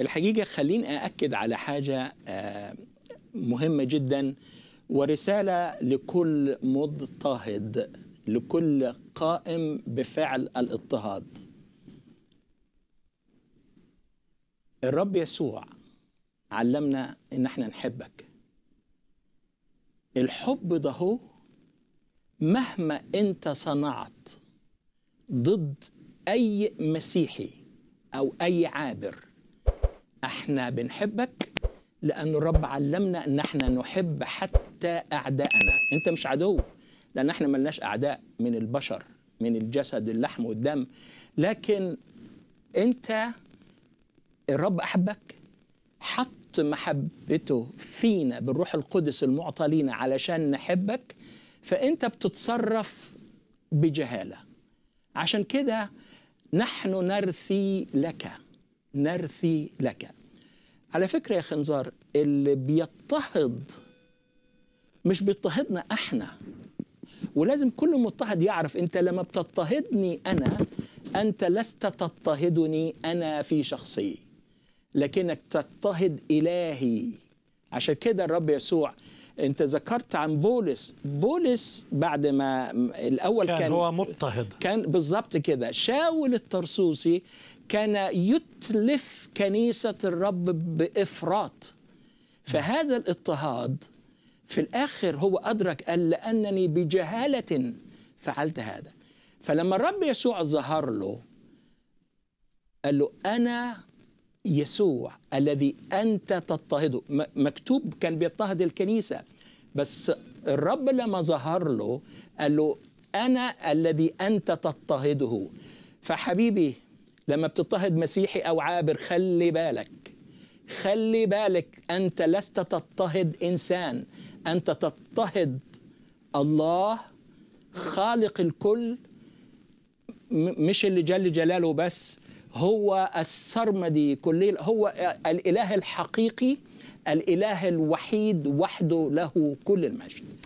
الحقيقه خليني ااكد على حاجه آه، مهمه جدا ورساله لكل مضطهد لكل قائم بفعل الاضطهاد الرب يسوع علمنا ان احنا نحبك الحب ده هو مهما انت صنعت ضد اي مسيحي او اي عابر احنا بنحبك لأن الرب علمنا أن احنا نحب حتى أعدائنا أنت مش عدو لأن احنا ملناش أعداء من البشر من الجسد اللحم والدم لكن أنت الرب أحبك حط محبته فينا بالروح القدس المعطى لينا علشان نحبك فأنت بتتصرف بجهالة عشان كده نحن نرثي لك نرثي لك على فكرة يا خنزار اللي بيضطهد مش بيضطهدنا احنا ولازم كل مضطهد يعرف انت لما بتضطهدني انا انت لست تضطهدني انا في شخصي لكنك تضطهد الهي عشان كده الرب يسوع انت ذكرت عن بولس بولس بعد ما الاول كان, كان هو مضطهد كان بالظبط كده شاول الترسوسي كان يتلف كنيسه الرب بافراط فهذا الاضطهاد في الاخر هو ادرك قال لانني بجهاله فعلت هذا فلما الرب يسوع ظهر له قال له انا يسوع الذي أنت تضطهده مكتوب كان بيضطهد الكنيسة بس الرب لما ظهر له قال له أنا الذي أنت تضطهده فحبيبي لما بتضطهد مسيحي أو عابر خلي بالك خلي بالك أنت لست تضطهد إنسان أنت تضطهد الله خالق الكل مش اللي جل جلاله بس هو السرمدي كل هو الإله الحقيقي الإله الوحيد وحده له كل المجد